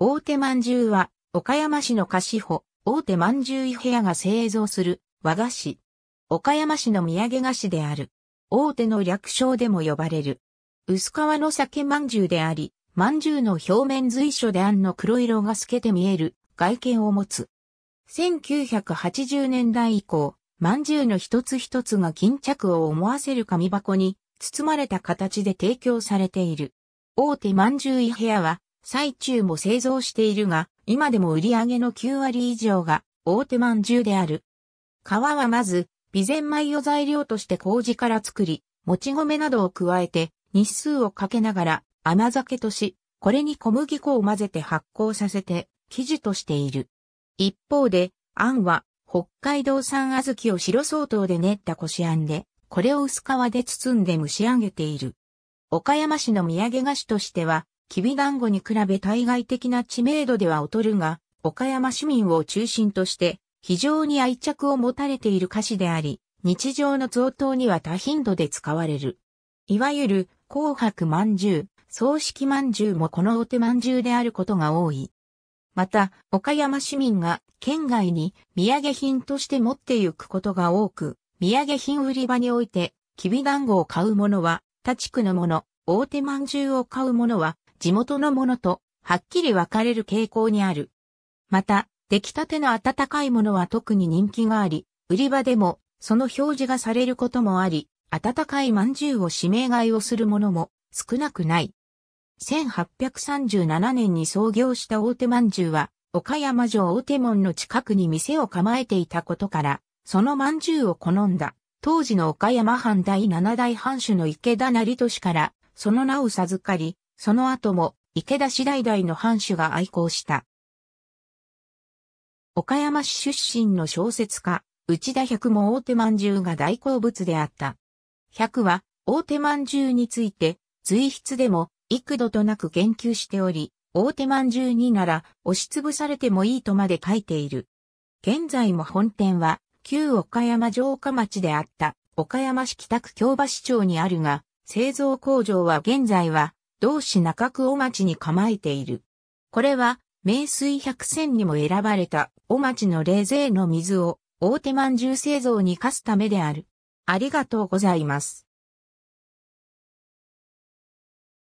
大手まんじゅうは、岡山市の菓子舗、大手まんじゅう伊部屋が製造する和菓子。岡山市の土産菓子である。大手の略称でも呼ばれる。薄皮の酒まんじゅうであり、まんじゅうの表面随所であんの黒色が透けて見える外見を持つ。1980年代以降、まんじゅうの一つ一つが巾着を思わせる紙箱に包まれた形で提供されている。大手まんじゅう伊部屋は、最中も製造しているが、今でも売り上げの9割以上が大手饅頭である。皮はまず、備前米を材料として麹から作り、もち米などを加えて、日数をかけながら甘酒とし、これに小麦粉を混ぜて発酵させて、生地としている。一方で、あんは、北海道産小豆を白相当で練ったこしあんで、これを薄皮で包んで蒸し上げている。岡山市の土産菓子としては、きび団子に比べ対外的な知名度では劣るが、岡山市民を中心として非常に愛着を持たれている歌詞であり、日常の贈答には多頻度で使われる。いわゆる紅白饅頭、葬式饅頭もこのお手饅頭であることが多い。また、岡山市民が県外に土産品として持って行くことが多く、土産品売り場において、きび団子を買う者は、他地区の者、大手饅頭を買う者は、地元のものとはっきり分かれる傾向にある。また、出来たての温かいものは特に人気があり、売り場でもその表示がされることもあり、温かい饅頭を指名買いをするものも少なくない。1837年に創業した大手饅頭は、岡山城大手門の近くに店を構えていたことから、その饅頭を好んだ、当時の岡山藩第七代藩主の池田成俊から、その名を授かり、その後も池田氏代々の藩主が愛好した。岡山市出身の小説家、内田百も大手饅頭が大好物であった。百は大手饅頭について、随筆でも幾度となく言及しており、大手饅頭になら押しつぶされてもいいとまで書いている。現在も本店は、旧岡山城下町であった岡山市北区京橋町にあるが、製造工場は現在は同市中区尾町に構えている。これは、名水百選にも選ばれた尾町の冷税の水を大手饅頭製造に課すためである。ありがとうございます。